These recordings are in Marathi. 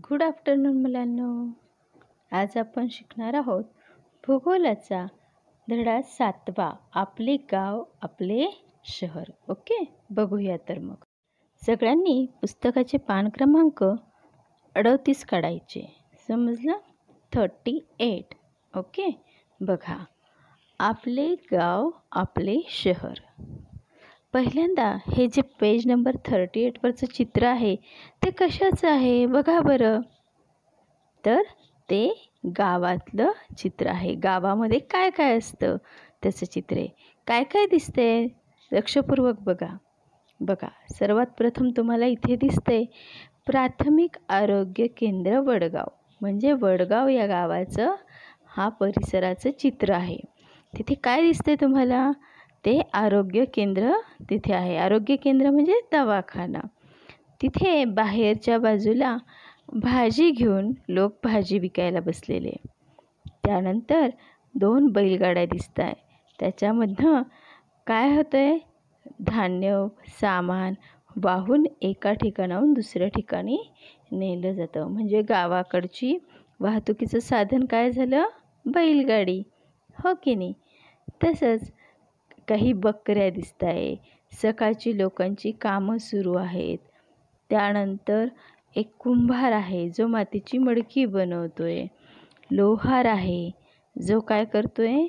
गुड आफ्टरनून मुलांनो आज आपण शिकणार आहोत भूगोलाचा धडा सातवा आपले गाव आपले शहर ओके बघूया तर मग सगळ्यांनी पुस्तकाचे पान क्रमांक अडतीस काढायचे समजलं थर्टी एट ओके बघा आपले गाव आपले शहर पहिल्यांदा हे जे पेज नंबर थर्टी एटवरचं चित्र आहे ते कशाचं आहे बघा बरं तर ते गावातलं चित्र आहे गावामध्ये काय काय असतं त्याचं चित्र आहे काय काय दिसतंय लक्षपूर्वक बघा बघा सर्वात प्रथम तुम्हाला इथे दिसतंय प्राथमिक आरोग्य केंद्र वडगाव म्हणजे वडगाव या गावाचं हा परिसराचं चित्र आहे तिथे काय दिसतंय तुम्हाला ते आरोग्य केंद्र तिथे आहे आरोग्य केंद्र म्हणजे दवाखाना तिथे बाहेरच्या बाजूला भाजी घेऊन लोक भाजी विकायला बसलेले त्यानंतर दोन बैलगाड्या दिसत आहे त्याच्यामधनं काय होतं आहे धान्य सामान वाहून एका ठिकाणाहून दुसऱ्या ठिकाणी नेलं जातं म्हणजे गावाकडची वाहतुकीचं साधन काय झालं बैलगाडी हो की नाही तसंच काही बकऱ्या दिसत आहे सकाळची लोकांची कामं सुरू आहेत त्यानंतर एक कुंभार आहे जो मातीची मडकी बनवतोय लोहार आहे जो काय करतोय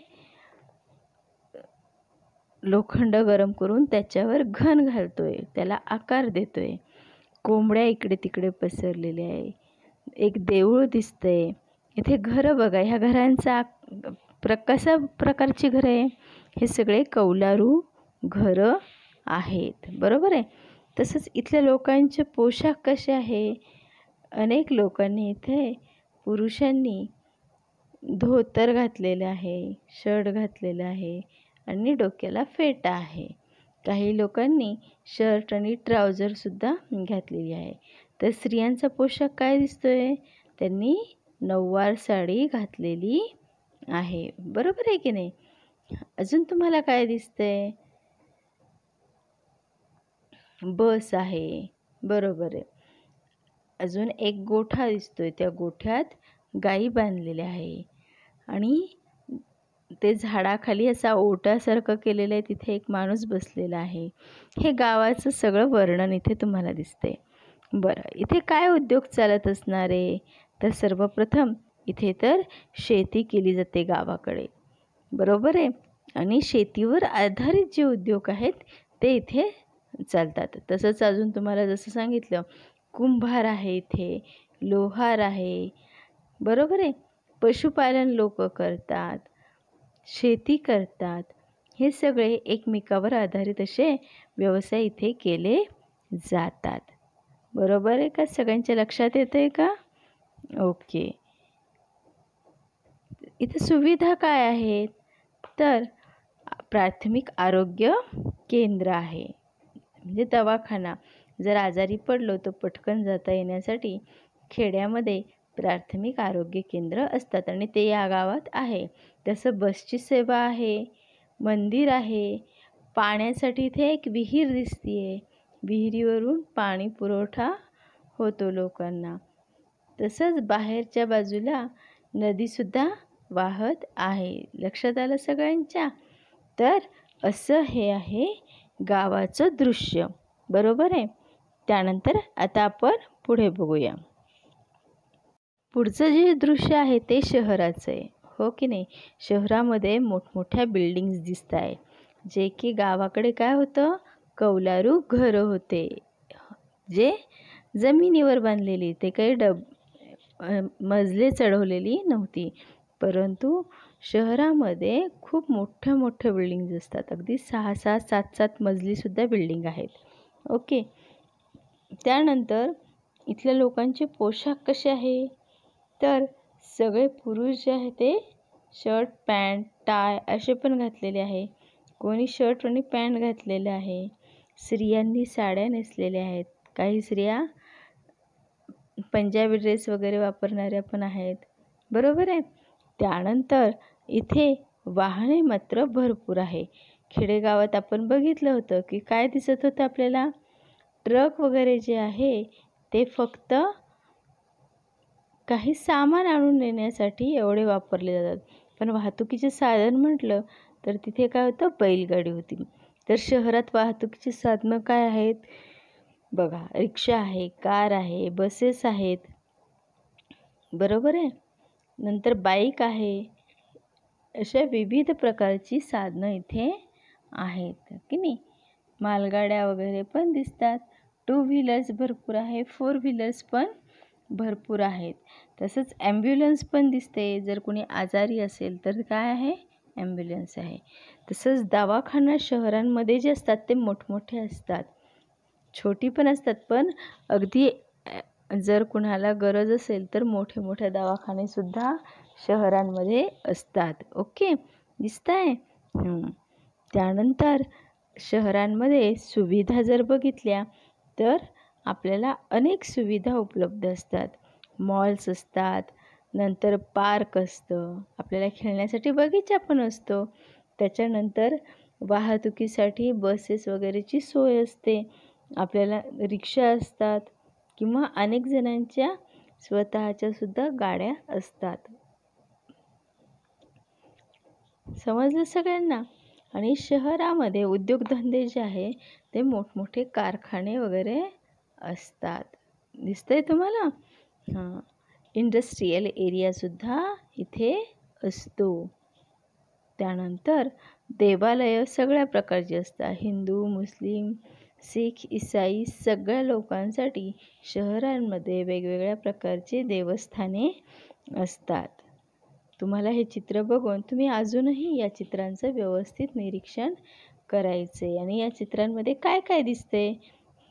लोखंड गरम करून त्याच्यावर घन घालतोय त्याला आकार देतोय कोंबड्या इकडे तिकडे पसरलेल्या आहे एक देऊळ आहे इथे घरं बघा ह्या घरांचा कशा प्रकारची घरं आहे हे सगळे कौलारू घरं आहेत बरोबर आहे तसंच इथल्या लोकांचे पोशाख कसे आहे अनेक लोकांनी इथे पुरुषांनी धोतर घातलेलं आहे शर्ट घातलेलं आहे आणि डोक्याला फेटा आहे काही लोकांनी शर्ट आणि ट्राउजरसुद्धा घातलेली आहे तर स्त्रियांचा पोशाख काय दिसतो आहे त्यांनी नऊवार साडी घातलेली आहे बरोबर आहे की नाही अजून तुम्हाला काय दिसतंय बस आहे बरोबर आहे अजून एक गोठा दिसतोय त्या गोठ्यात गाई बांधलेल्या आहे आणि ते झाडाखाली असा ओटासारखं केलेलं आहे तिथे एक माणूस बसलेला आहे हे गावाचं सगळं वर्णन इथे तुम्हाला दिसतंय बरं इथे काय उद्योग चालत असणार आहे तर सर्वप्रथम इथे तर शेती केली जाते गावाकडे बरोबर आहे आणि शेतीवर आधारित जे उद्योग आहेत ते इथे चालतात तसंच अजून तुम्हाला जसं सांगितलं कुंभार आहे इथे लोहार आहे बरोबर आहे पशुपालन लोक करतात शेती करतात हे सगळे एकमेकावर आधारित असे व्यवसाय इथे केले जातात बरोबर आहे का सगळ्यांच्या लक्षात येतं आहे का ओके इथे सुविधा काय आहेत तर प्राथमिक आरोग्य केंद्र आहे म्हणजे दवाखाना जर आजारी पडलो तर पटकन जाता येण्यासाठी खेड्यामध्ये प्राथमिक आरोग्य केंद्र असतात आणि ते या गावात आहे तसं बसची सेवा आहे मंदिर आहे पाण्यासाठी इथे एक विहीर दिसते आहे विहिरीवरून पाणी पुरवठा होतो लोकांना तसंच बाहेरच्या बाजूला नदीसुद्धा वाहत आहे लक्षात आलं सगळ्यांच्या तर असं हे आहे गावाचं दृश्य बरोबर आहे त्यानंतर आता आपण पुढे बघूया पुढचं जे दृश्य आहे ते शहराचं आहे हो की नाही शहरामध्ये मोठमोठ्या बिल्डिंग्स दिसत आहे जे की गावाकडे काय होतं कौलारू घर होते जे जमिनीवर बांधलेली ते काही डब मजले चढवलेली नव्हती परंतु शहरामध्ये खूप मोठ्या मोठ्या बिल्डिंग्ज असतात अगदी सहा सहा सात सात मजलीसुद्धा बिल्डिंग आहेत ओके त्यानंतर इथल्या लोकांचे पोशाख कसे आहे तर सगळे पुरुष जे आहे ते शर्ट पॅन्ट टाय असे पण घातलेले आहे कोणी शर्ट आणि पॅन्ट घातलेले आहे स्त्रियांनी साड्या नेसलेल्या आहेत काही स्त्रिया पंजाबी ड्रेस वगैरे वापरणाऱ्या पण आहेत बरोबर आहे त्यानंतर इथे वाहने मात्र भरपूर आहे खेडेगावात आपण बघितलं होतं की काय दिसत होतं आपल्याला ट्रक वगैरे जे आहे ते फक्त काही सामान आणून नेण्यासाठी एवढे वापरले जातात पण वाहतुकीचे साधन म्हटलं तर तिथे काय होतं बैलगाडी होती तर शहरात वाहतुकीची साधनं काय आहेत बघा रिक्षा आहे कार आहे बसेस आहेत बरोबर आहे नंतर बाईक आहे अशा विविध प्रकारची साधनं इथे आहेत की नाही मालगाड्या वगैरे पण दिसतात टू व्हीलर्स भरपूर आहे फोर व्हीलर्स पण भरपूर आहेत तसंच ॲम्ब्युलन्स पण दिसते जर कोणी आजारी असेल तर काय आहे ॲम्ब्युलन्स आहे तसंच दवाखाना शहरांमध्ये जे असतात ते मोठमोठे असतात छोटी पण असतात पण अगदी जर कुणाला गरज असेल तर मोठे मोठे दवाखानेसुद्धा शहरांमध्ये असतात ओके दिसत आहे त्यानंतर शहरांमध्ये सुविधा जर बघितल्या तर आपल्याला अनेक सुविधा उपलब्ध असतात मॉल्स असतात नंतर पार्क असतं आपल्याला खेळण्यासाठी बगीचा पण असतो त्याच्यानंतर वाहतुकीसाठी बसेस वगैरेची सोय असते आपल्याला रिक्षा असतात किंवा अनेक जणांच्या स्वतःच्या सुद्धा गाड्या असतात समजलं सगळ्यांना आणि शहरामध्ये उद्योगधंदे जे आहे ते मोठमोठे कारखाने वगैरे असतात दिसतंय तुम्हाला हां इंडस्ट्रीयल एरियासुद्धा इथे असतो त्यानंतर देवालयं सगळ्या प्रकारची असतात हिंदू मुस्लिम सिख इसाई सगळ्या लोकांसाठी शहरांमध्ये वेगवेगळ्या प्रकारचे देवस्थाने असतात तुम्हाला हे चित्र बघून तुम्ही अजूनही या चित्रांचं व्यवस्थित निरीक्षण करायचे आणि या चित्रांमध्ये काय काय दिसते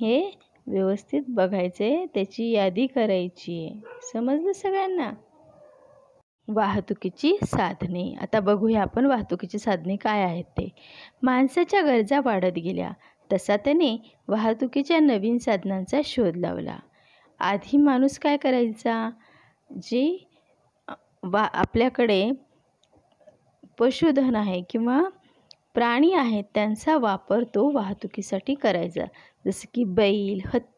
हे व्यवस्थित बघायचे त्याची यादी करायची आहे समजलं सगळ्यांना वाहतुकीची साधने आता बघूया आपण वाहतुकीची साधने काय आहेत ते माणसाच्या गरजा वाढत गेल्या तसा त्याने वाहतुकीच्या नवीन साधनांचा शोध लावला आधी माणूस काय करायचा जे वा आपल्याकडे पशुधन आहे किंवा प्राणी आहेत त्यांचा वापर तो वाहतुकीसाठी करायचा जसं की बैल हत्ती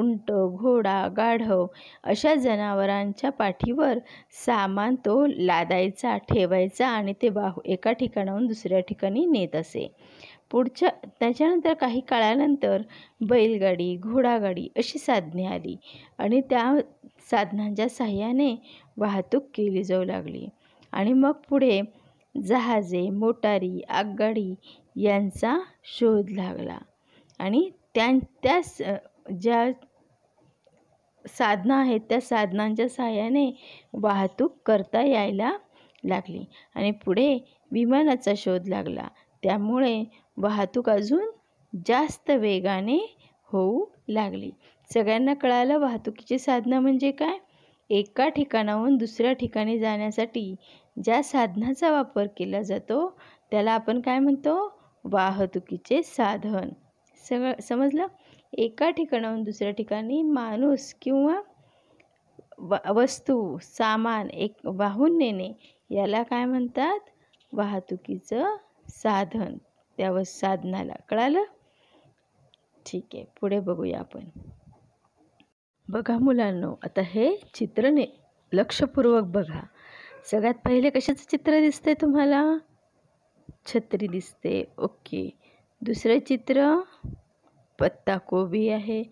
उंट घोडा गाढव अशा जनावरांच्या पाठीवर सामान तो लादायचा ठेवायचा आणि ते वाहू एका ठिकाणाहून दुसऱ्या ठिकाणी नेत असे पुढच्या त्याच्यानंतर काही काळानंतर बैलगाडी घोडागाडी अशी साधने आली आणि त्या साधनांच्या सहाय्याने वाहतूक केली जाऊ लागली आणि मग पुढे जहाजे मोटारी आगगाडी यांचा शोध लागला आणि त्यां स ज्या साधनं आहेत त्या साधनांच्या सहाय्याने वाहतूक करता यायला लागली आणि पुढे विमानाचा शोध लागला त्यामुळे वाहतूक अजून जास्त वेगाने होऊ लागली सगळ्यांना कळालं वाहतुकीची साधनं म्हणजे काय एका ठिकाणाहून दुसऱ्या ठिकाणी जाण्यासाठी ज्या साधनाचा वापर केला जातो त्याला आपण काय म्हणतो वाहतुकीचे साधन सगळं समजलं एका ठिकाणाहून दुसऱ्या ठिकाणी माणूस किंवा वस्तू सामान एक वाहून नेणे याला काय म्हणतात वाहतुकीचं साधन त्यावर साधनाला कळालं ठीक आहे पुढे बघूया आपण बघा मुलांनो आता हे चित्र ने लक्षपूर्वक बघा सगळ्यात पहिले कशाचं चित्र दिसतंय तुम्हाला छत्री दिसते ओके दुसरं चित्र पत्ता कोबी आहे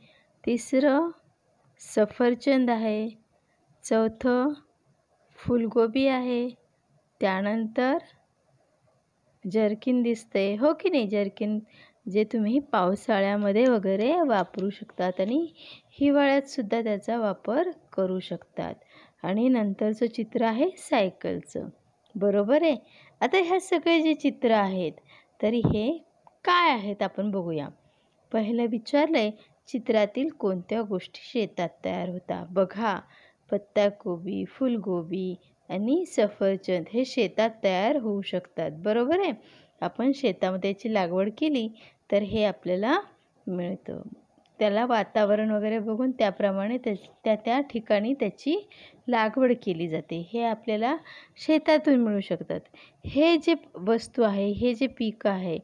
तिसरं सफरचंद आहे चौथं फुलगोबी आहे त्यानंतर जर्किन दिसतंय हो की नाही जर्किन जे तुम्ही पावसाळ्यामध्ये वगैरे वापरू शकतात आणि हिवाळ्यातसुद्धा त्याचा वापर करू शकतात आणि नंतरचं चित्र आहे सायकलचं बरोबर आहे आता ह्या सगळे जे चित्र आहेत तरी हे काय आहेत आपण बघूया पहिलं विचारलं आहे चित्रातील कोणत्या गोष्टी शेतात तयार होता बघा पत्ताकोबी फुलगोबी आणि सफरचंद हे शेतात तयार होऊ शकतात बरोबर आहे आपण शेतामध्ये त्याची लागवड केली तर हे आपल्याला मिळतं त्याला वातावरण वगैरे बघून त्याप्रमाणे त्या त्या त्या ठिकाणी त्याची लागवड केली जाते हे आपल्याला शेतातून मिळू शकतात हे जे वस्तू आहे हे जे पीक आहे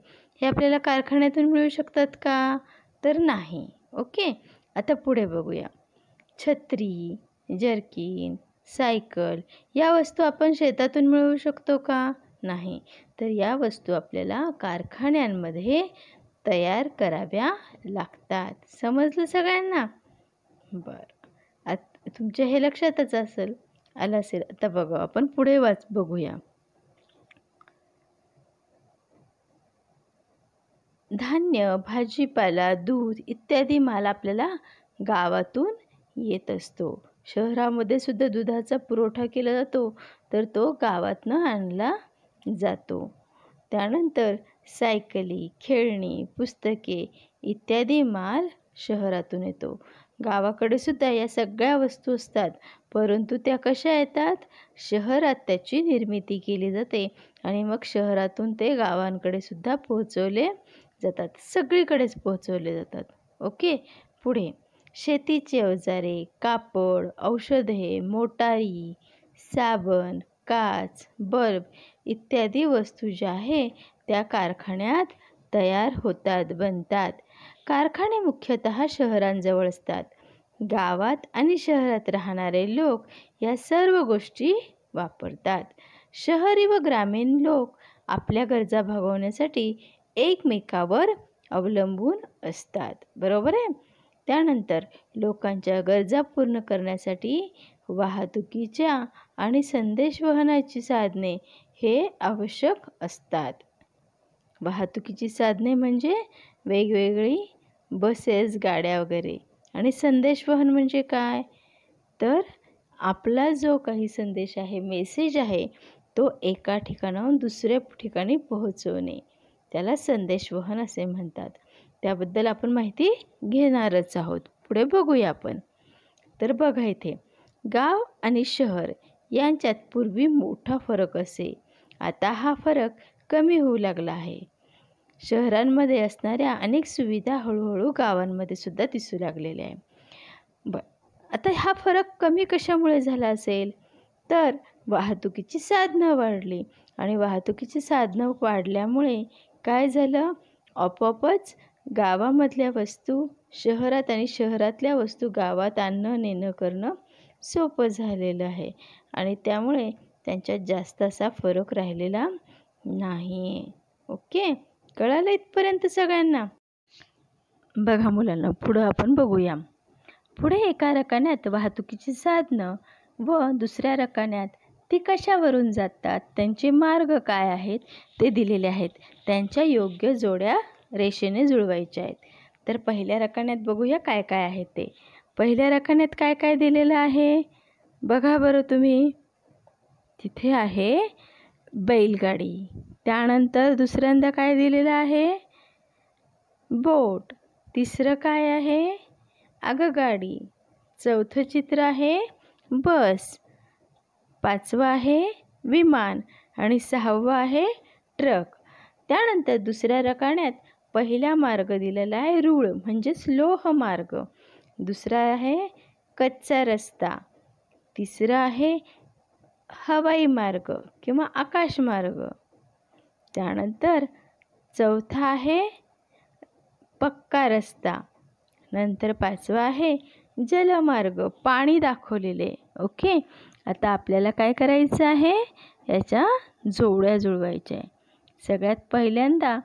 हे आपल्याला कारखान्यातून मिळू शकतात का तर नाही ओके आता पुढे बघूया छत्री जर्किन सायकल या वस्तू आपण शेतातून मिळवू शकतो का नाही तर या वस्तू आपल्याला कारखान्यांमध्ये तयार कराव्या लागतात समजलं सगळ्यांना बरं आत तुमच्या हे लक्षातच असेल आलं असेल आता बघा आपण पुढे वाच बघूया धान्य भाजीपाला दूध इत्यादी माल आपल्याला गावातून येत असतो शहरामध्ये सुद्धा दुधाचा पुरवठा केला जातो तर तो गावातनं आणला जातो त्यानंतर सायकली खेळणी पुस्तके इत्यादी माल शहरातून येतो गावाकडे सुद्धा या सगळ्या वस्तू असतात परंतु त्या कशा येतात शहरात त्याची निर्मिती केली जाते आणि मग शहरातून ते गावांकडे सुद्धा पोहोचवले जातात सगळीकडेच पोहोचवले जातात ओके पुढे शेतीची अवजारे कापड औषधे मोटारी साबण काच बल्ब इत्यादी वस्तू ज्या आहे त्या कारखान्यात तयार होतात बनतात कारखाने मुख्यतः शहरांजवळ असतात गावात आणि शहरात राहणारे लोक या सर्व गोष्टी वापरतात शहरी व ग्रामीण लोक आपल्या गरजा भागवण्यासाठी एकमेकावर अवलंबून असतात बरोबर आहे त्यानंतर लोकांच्या गरजा पूर्ण करण्यासाठी वाहतुकीच्या आणि संदेशवहनाची साधने हे आवश्यक असतात वाहतुकीची साधने म्हणजे वेगवेगळी बसेस गाड्या वगैरे आणि संदेशवहन म्हणजे काय तर आपला जो काही संदेश आहे मेसेज आहे तो एका ठिकाणाहून दुसऱ्या ठिकाणी पोहोचवणे त्याला संदेशवहन असे म्हणतात त्याबद्दल आपण माहिती घेणारच आहोत पुढे बघूया आपण तर बघा इथे गाव आणि शहर यांच्यात पूर्वी मोठा फरक असे आता हा फरक कमी होऊ लागला आहे शहरांमध्ये असणाऱ्या अनेक सुविधा हळूहळू गावांमध्ये सुद्धा दिसू लागलेल्या आहे ब आता हा फरक कमी कशामुळे झाला असेल तर वाहतुकीची साधनं वाढली आणि वाहतुकीची साधनं वाढल्यामुळे काय झालं आपोआपच गावामधल्या वस्तू शहरात आणि शहरातल्या वस्तू गावात आणणं नेणं करणं सोपं झालेलं आहे आणि त्यामुळे त्यांच्यात जास्त असा फरक राहिलेला नाही ओके कळालं इथपर्यंत सगळ्यांना बघा मुलांना पुढं आपण बघूया पुढे एका रकान्यात वाहतुकीची साधनं व दुसऱ्या रकान्यात ती कशावरून जातात त्यांचे मार्ग काय आहेत ते दिलेले आहेत त्यांच्या योग्य जोड्या रेषेने जुळवायच्या आहेत तर पहिल्या रखान्यात बघूया काय काय आहे ते पहिल्या रकान्यात काय काय दिलेलं आहे बघा बरं तुम्ही तिथे आहे बैलगाडी त्यानंतर दुसऱ्यांदा काय दिलेलं आहे बोट तिसरं काय आहे आगगाडी चौथं चित्र आहे बस पाचवा आहे विमान आणि सहावा आहे ट्रक त्यानंतर दुसऱ्या रकाण्यात पहिला मार्ग दिलेला आहे रूळ म्हणजेच लोह मार्ग दुसरा आहे कच्चा रस्ता तिसरा आहे हवाई मार्ग किंवा आकाश मार्ग त्यानंतर चौथा आहे पक्का रस्ता नंतर पाचवा आहे जलमार्ग पाणी दाखवलेले ओके आता आपल्याला काय करायचं आहे याच्या जोड्या जुळवायच्या आहे सगळ्यात पहिल्यांदा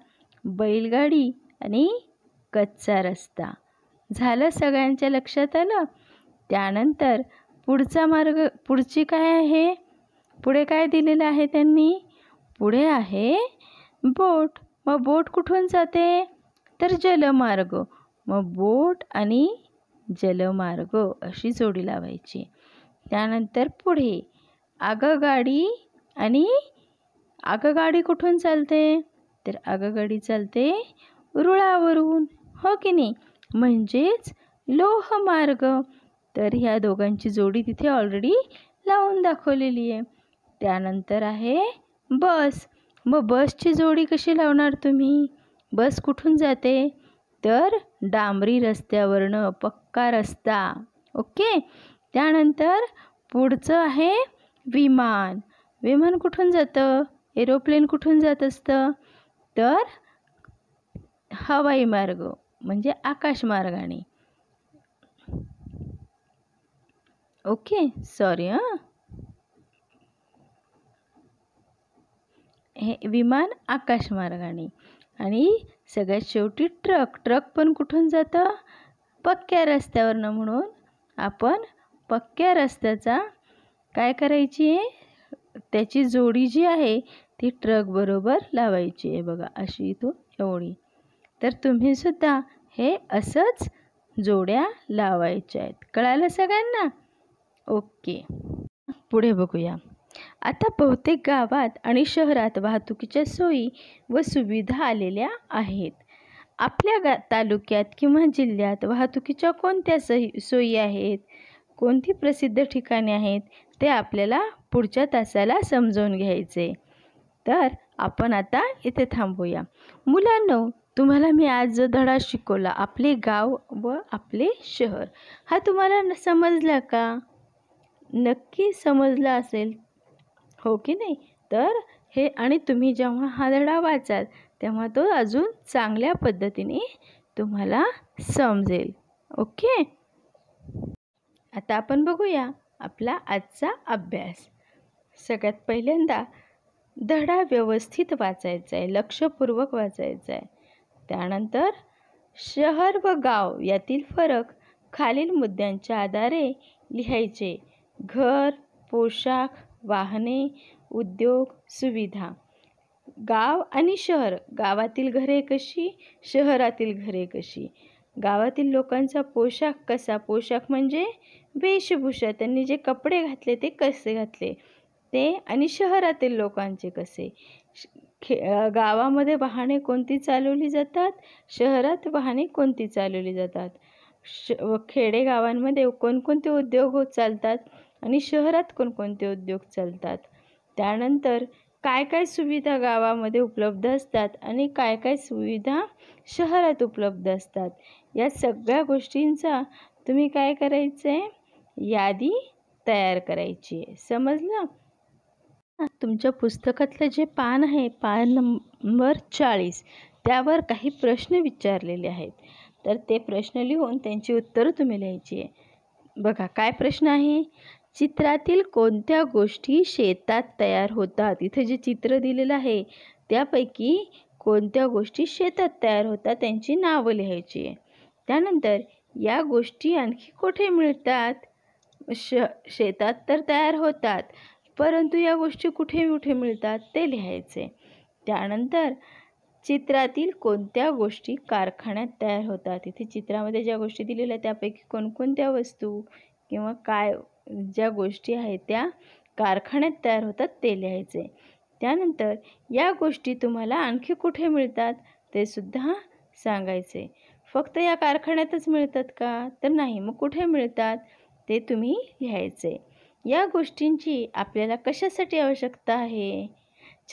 बैलगाडी आणि कच्चा रस्ता झालं सगळ्यांच्या लक्षात आलं त्यानंतर पुढचा मार्ग पुढची काय आहे पुढे काय दिलेलं आहे त्यांनी पुढे आहे बोट मग बोट कुठून जाते तर जलमार्ग मग बोट आणि जलमार्ग अशी जोडी लावायची त्यानंतर पुढे आगगाडी आणि आगगाडी कुठून चालते तर आगगाडी चालते रुळावरून हो की नाही म्हणजेच लोहमार्ग तर ह्या दोघांची जोडी तिथे ऑलरेडी लावून दाखवलेली आहे त्यानंतर आहे बस मग बसची जोडी कशी लावणार तुम्ही बस कुठून जाते तर डांबरी रस्त्यावरनं पक्का रस्ता ओके त्यानंतर पुढचं आहे विमान विमान कुठून जातं एरोप्लेन कुठून जात असतं तर हवाई मार्ग म्हणजे आकाशमार्गाने ओके सॉरी हां हे विमान आकाशमार्गाने आणि सगळ्यात शेवटी ट्रक ट्रक पण कुठून जातं पक्क्या रस्त्यावरनं म्हणून आपण पक्क्या रस्त्याचा काय करायची आहे त्याची जोडी जी आहे ती ट्रकबरोबर लावायची आहे बघा अशी इथून एवढी तर तुम्हीसुद्धा हे असंच जोड्या लावायच्या आहेत कळालं सगळ्यांना ओके पुढे बघूया आता बहुतेक गावात आणि शहरात वाहतुकीच्या सोयी व सुविधा आलेल्या आहेत आपल्या गा तालुक्यात किंवा जिल्ह्यात वाहतुकीच्या कोणत्या सही सोयी आहेत कोणती प्रसिद्ध ठिकाणे आहेत ते आपल्याला पुढच्या तासाला समजून घ्यायचे तर आपण आता इथे थांबूया मुलांनो तुम्हाला मी आज जो धडा शिकवला आपले गाव व आपले शहर हा तुम्हाला न समजला का नक्की समजला असेल हो की नाही तर हे आणि तुम्ही जेव्हा हा धडा वाचाल तेव्हा तो अजून चांगल्या पद्धतीने तुम्हाला समजेल ओके आता आपण बघूया आपला आजचा अभ्यास सगळ्यात पहिल्यांदा धडा व्यवस्थित वाचायचा आहे लक्षपूर्वक वाचायचा आहे त्यानंतर शहर व गाव यातील फरक खालील मुद्द्यांच्या आधारे लिहायचे घर पोशाख वाहने उद्योग सुविधा गाव आणि शहर गावातील घरे कशी शहरातील घरे कशी गावातील लोकांचा पोशाख कसा पोशाख म्हणजे वेशभूषा त्यांनी जे कपडे घातले ते कसे घातले ते आणि शहरातील लोकांचे कसे खे गावामध्ये वाहने कोणती चालवली जातात शहरात वाहने कोणती चालवली जातात श खेडेगावांमध्ये कोणकोणते उद्योग चालतात आणि शहरात कोणकोणते उद्योग चालतात त्यानंतर काय काय सुविधा गावामध्ये उपलब्ध असतात आणि काय काय सुविधा शहरात उपलब्ध असतात या सगळ्या गोष्टींचा तुम्ही काय करायचं आहे यादी तयार करायची आहे समजलं तुमच्या पुस्तकातलं जे पान आहे पान नंबर चाळीस त्यावर काही प्रश्न विचारलेले आहेत तर ते प्रश्न लिहून त्यांची उत्तरं तुम्ही लिहायची आहे बघा काय प्रश्न आहे चित्रातील कोणत्या गोष्टी शेतात तयार होतात इथे जे चित्र दिलेलं आहे त्यापैकी कोणत्या गोष्टी शेतात तयार होतात त्यांची नावं लिहायची आहे त्यानंतर या गोष्टी आणखी कुठे मिळतात श शेतात तर तयार होतात परंतु या गोष्टी कुठे कुठे मिळतात ते लिहायचे त्यानंतर चित्रातील कोणत्या गोष्टी कारखान्यात तयार होतात इथे चित्रामध्ये ज्या गोष्टी दिलेल्या त्यापैकी कोणकोणत्या वस्तू किंवा काय ज्या गोष्टी आहेत त्या कारखान्यात तयार होतात ते लिहायचे त्यानंतर या गोष्टी तुम्हाला आणखी कुठे मिळतात ते सुद्धा सांगायचे फक्त या कारखान्यातच मिळतात का तर नाही मग कुठे मिळतात ते तुम्ही लिहायचे या गोष्टींची आपल्याला कशासाठी आवश्यकता आहे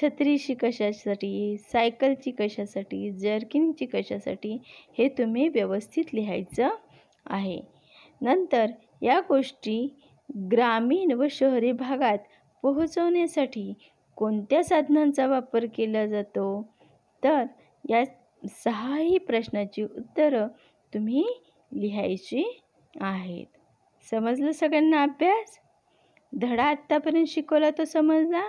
छत्रीशी कशासाठी सायकलची कशासाठी जर्किनची कशासाठी हे तुम्ही व्यवस्थित लिहायचं आहे नंतर या गोष्टी ग्रामीण व शहरी भागात पोहोचवण्यासाठी कोणत्या साधनांचा वापर केला जातो तर या सहाही प्रश्नाची उत्तरं तुम्ही लिहायची आहेत समजलं सगळ्यांना अभ्यास धडा आत्तापर्यंत शिकवला तो समजला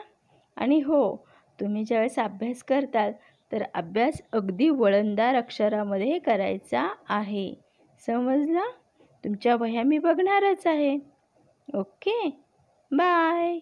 आणि हो तुम्ही ज्यावेळेस अभ्यास करताल, तर अभ्यास अगदी वळंदार अक्षरामध्ये करायचा आहे समजला तुमच्या वह्या मी बघणारच आहे ओके बाय